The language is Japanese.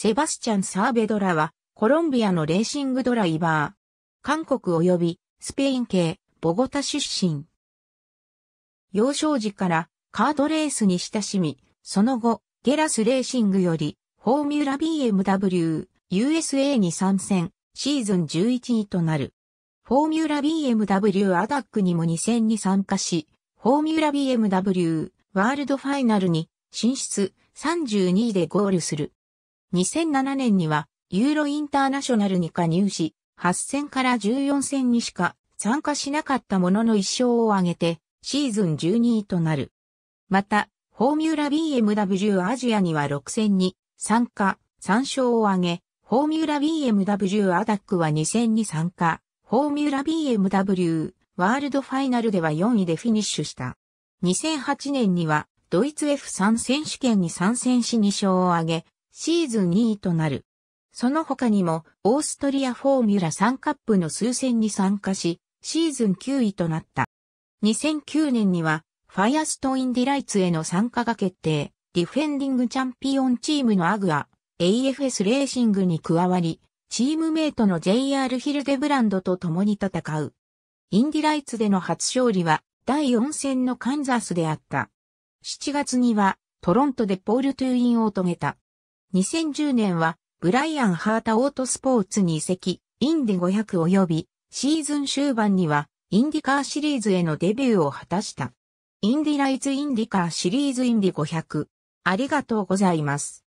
セバスチャン・サーベドラは、コロンビアのレーシングドライバー。韓国及び、スペイン系、ボゴタ出身。幼少時からカードレースに親しみ、その後、ゲラスレーシングより、フォーミュラ BMW、USA に参戦、シーズン11位となる。フォーミュラ BMW アダックにも2戦に参加し、フォーミュラ BMW ワールドファイナルに進出32位でゴールする。2007年にはユーロインターナショナルに加入し、8戦から14戦にしか参加しなかったものの1勝を挙げて、シーズン12位となる。また、フォーミュラ BMW アジアには6戦に参加、3勝を挙げ、フォーミュラ BMW アダックは2戦に参加、フォーミュラ BMW ワールドファイナルでは4位でフィニッシュした。2008年にはドイツ F3 選手権に参戦し2勝を挙げ、シーズン2位となる。その他にも、オーストリアフォーミュラ3カップの数戦に参加し、シーズン9位となった。2009年には、ファイアストインディライツへの参加が決定、ディフェンディングチャンピオンチームのアグア、AFS レーシングに加わり、チームメイトの JR ヒルデブランドと共に戦う。インディライツでの初勝利は、第4戦のカンザスであった。7月には、トロントでポール・トゥーインを遂げた。2010年は、ブライアン・ハータ・オートスポーツに移籍、インディ500及び、シーズン終盤には、インディカーシリーズへのデビューを果たした。インディライツ・インディカーシリーズインディ500。ありがとうございます。